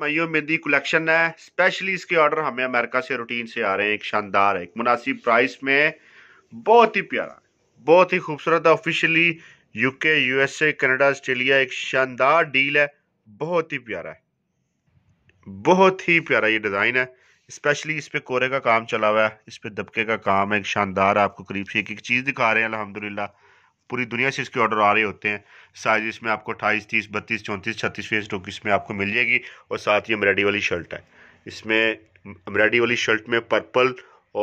मैयों में दी कलेक्शन है स्पेशली इसके ऑर्डर हमें अमेरिका से रूटीन से आ रहे हैं एक शानदार है एक मुनासिब प्राइस में बहुत ही प्यारा बहुत ही खूबसूरत है officially UK USA Canada Australia एक शानदार डील है बहुत ही प्यारा है बहुत ही प्यारा ये डिज़ाइन है स्पेशली इस पर कोरे का काम चला हुआ है इस पर दबके का काम है एक शानदार आपको करीब से एक एक चीज़ दिखा रहे हैं अलहमदिल्ला पूरी दुनिया से इसके ऑर्डर आ रहे होते हैं साइज इसमें आपको अट्ठाईस तीस बत्तीस चौंतीस छत्तीस फेस टोक इसमें आपको मिल जाएगी और साथ ही अमरेडी वाली शर्ट है इसमें अमरेडी वाली शर्ट में पर्पल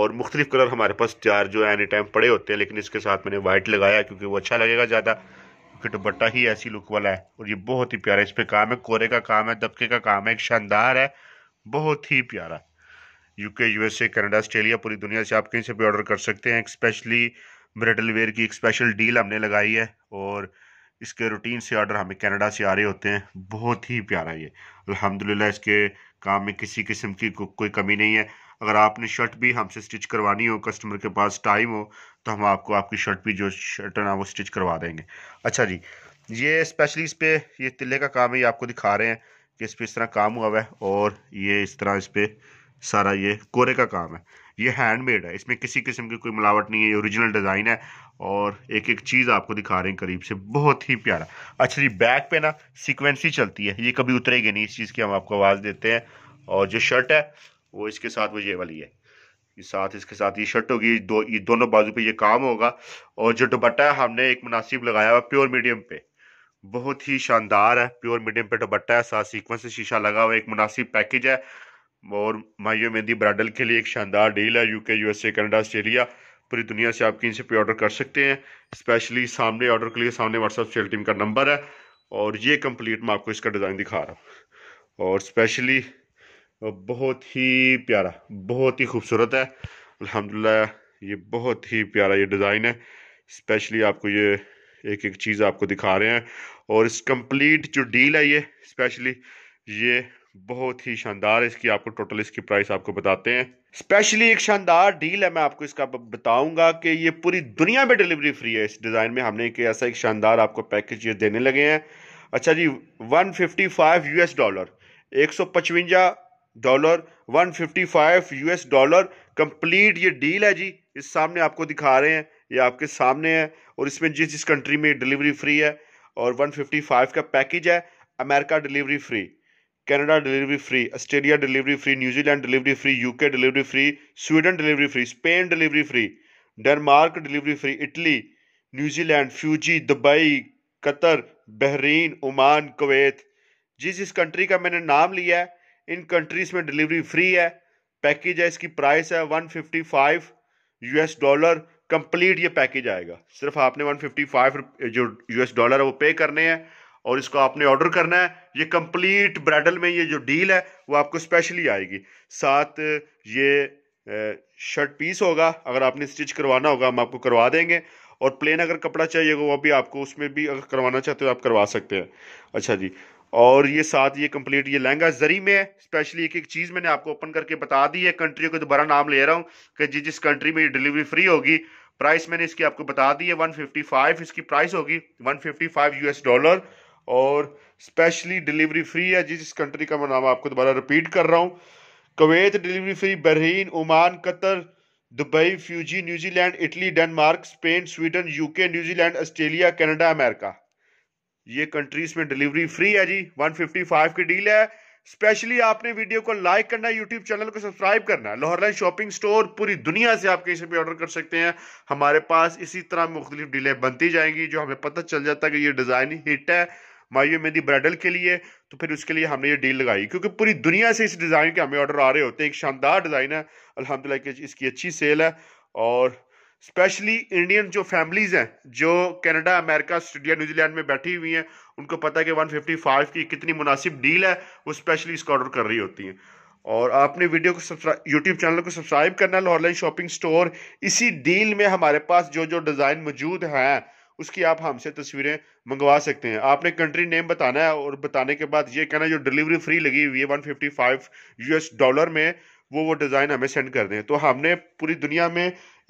और मुख्तलिफ कलर हमारे पास चार जो है एनी टाइम पड़े होते हैं लेकिन इसके साथ मैंने वाइट लगाया क्योंकि वो अच्छा लगेगा ज़्यादा क्योंकि दुपट्टा ही ऐसी लुक वाला है और ये बहुत ही प्यारा है इस पर काम है कोरे का काम है दबके का काम है एक शानदार है बहुत ही प्यारा यूके यूएसए कनाडा ऑस्ट्रेलिया पूरी दुनिया से आप कहीं से भी ऑर्डर कर सकते हैं स्पेशली वेयर की एक स्पेशल डील हमने लगाई है और इसके रूटीन से ऑर्डर हमें कनाडा से आ रहे होते हैं बहुत ही प्यारा ये अल्हम्दुलिल्लाह इसके काम में किसी किस्म की को, कोई कमी नहीं है अगर आपने शर्ट भी हमसे स्टिच करवानी हो कस्टमर के पास टाइम हो तो हम आपको आपकी शर्ट भी जो शर्ट है ना वो स्टिच करवा देंगे अच्छा जी ये स्पेशली इस पर ये तिले का काम है ये आपको दिखा रहे हैं कि इस पर इस तरह काम हुआ हुआ है और ये इस तरह इस पर सारा ये कोरे का काम है ये हैंडमेड है इसमें किसी किस्म की कोई मिलावट नहीं है ये ओरिजिनल डिज़ाइन है और एक एक चीज़ आपको दिखा रहे हैं करीब से बहुत ही प्यारा अच्छा जी बैक पे ना सिक्वेंसी चलती है ये कभी उतरेगी नहीं इस चीज़ की हम आपको आवाज़ देते हैं और जो शर्ट है वो इसके साथ वो ये वाली है ये साथ इसके साथ ये शर्ट होगी दो ये दोनों बाजू पे ये काम होगा और जो दुपट्टा है हमने एक मुनासिब लगाया हुआ प्योर मीडियम पे बहुत ही शानदार है प्योर मीडियम पे दुपट्टा है साथ सीक्वेंस से शीशा लगा हुआ एक मुनासिब पैकेज है और माइयो मेहंदी ब्राइडल के लिए एक शानदार डील है यूके यूएसए कनाडा ऑस्ट्रेलिया पूरी दुनिया से आप से पे ऑर्डर कर सकते हैं स्पेशली सामने ऑर्डर के लिए सामने व्हाट्सअप सेल टीम का नंबर है और ये कंप्लीट मैं आपको इसका डिज़ाइन दिखा रहा हूँ और स्पेशली बहुत ही प्यारा बहुत ही खूबसूरत है अलहमदिल्ला ये बहुत ही प्यारा ये डिज़ाइन है स्पेशली आपको ये एक एक चीज़ आपको दिखा रहे हैं और इस कंप्लीट जो डील है ये स्पेशली ये बहुत ही शानदार इसकी आपको टोटल इसकी प्राइस आपको बताते हैं स्पेशली एक शानदार डील है मैं आपको इसका बताऊंगा कि ये पूरी दुनिया में डिलीवरी फ्री है इस डिज़ाइन में हमने एक ऐसा एक शानदार आपको पैकेज ये देने लगे हैं अच्छा जी 155 यूएस डॉलर एक डॉलर 155 यूएस डॉलर कंप्लीट ये डील है जी इस सामने आपको दिखा रहे हैं ये आपके सामने है और इसमें जिस जिस कंट्री में डिलीवरी फ्री है और वन का पैकेज है America delivery free Canada delivery free Australia delivery free New Zealand delivery free UK delivery free Sweden delivery free Spain delivery free Denmark delivery free Italy New Zealand Fiji Dubai Qatar Bahrain Oman Kuwait जिस जिस country का मैंने नाम लिया है इन countries में delivery free है पैकेज है इसकी प्राइस है 155 यूएस डॉलर कंप्लीट ये पैकेज आएगा सिर्फ आपने 155 जो यूएस डॉलर है वो पे करने हैं और इसको आपने ऑर्डर करना है ये कंप्लीट ब्राइडल में ये जो डील है वो आपको स्पेशली आएगी साथ ये शर्ट पीस होगा अगर आपने स्टिच करवाना होगा हम आपको करवा देंगे और प्लेन अगर कपड़ा चाहिए वो भी आपको उसमें भी अगर करवाना चाहते हो आप करवा सकते हैं अच्छा जी और ये साथ ये कंप्लीट ये लहंगा जरी में है स्पेशली एक एक चीज़ मैंने आपको ओपन करके बता दी है कंट्री को दोबारा नाम ले रहा हूँ कि जिस जिस कंट्री में ये डिलीवरी फ्री होगी प्राइस मैंने इसकी आपको बता दी है 155 इसकी प्राइस होगी 155 यूएस डॉलर और स्पेशली डिलीवरी फ्री है जिस कंट्री का मैं नाम आपको दोबारा रिपीट कर रहा हूँ Kuwait delivery free Bahrain Oman Qatar Dubai Fiji New Zealand Italy Denmark Spain Sweden UK New Zealand Australia Canada America ये कंट्रीज में डिलीवरी फ्री है जी 155 की डील है स्पेशली आपने वीडियो को लाइक करना है यूट्यूब चैनल को सब्सक्राइब करना है लाहौर लाइन शॉपिंग स्टोर पूरी दुनिया से आप कहीं से भी ऑर्डर कर सकते हैं हमारे पास इसी तरह मुख्तलिफ डीलें बनती जाएंगी जो हमें पता चल जाता है कि ये डिज़ाइन हिट है मायू मेहंदी ब्राइडल के लिए तो फिर उसके लिए हमने ये डील लगाई क्योंकि पूरी दुनिया से इस डिज़ाइन के हमें ऑर्डर आ रहे होते हैं एक शानदार डिज़ाइन है अलहमदिल्ला की इसकी अच्छी सेल है और स्पेशली इंडियन जो फैमिलीज़ हैं जो कनाडा अमेरिका स्टूडिया न्यूजीलैंड में बैठी हुई हैं उनको पता है कि 155 की कितनी मुनासिब डील है वो स्पेशली इसका ऑर्डर कर रही होती हैं और आपने वीडियो को सब्सक्राइब यूट्यूब चैनल को सब्सक्राइब करना है ऑनलाइन शॉपिंग स्टोर इसी डील में हमारे पास जो जो डिज़ाइन मौजूद हैं उसकी आप हमसे तस्वीरें मंगवा सकते हैं आपने कंट्री नेम बताना है और बताने के बाद ये कहना जो डिलीवरी फ्री लगी हुई है one fifty five US dollar में वो वो डिज़ाइन हमें सेंड कर दें तो हमने पूरी दुनिया में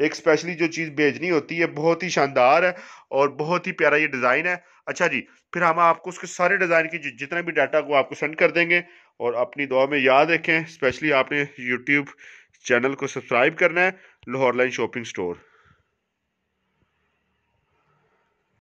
एक स्पेशली जो चीज़ भेजनी होती है बहुत ही शानदार है और बहुत ही प्यारा ये डिज़ाइन है अच्छा जी फिर हम आपको उसके सारे डिज़ाइन की जितना भी डाटा को आपको सेंड कर देंगे और अपनी दुआ में याद रखें स्पेशली आपने यूट्यूब चैनल को सब्सक्राइब करना है लाहौर लाइन शॉपिंग स्टोर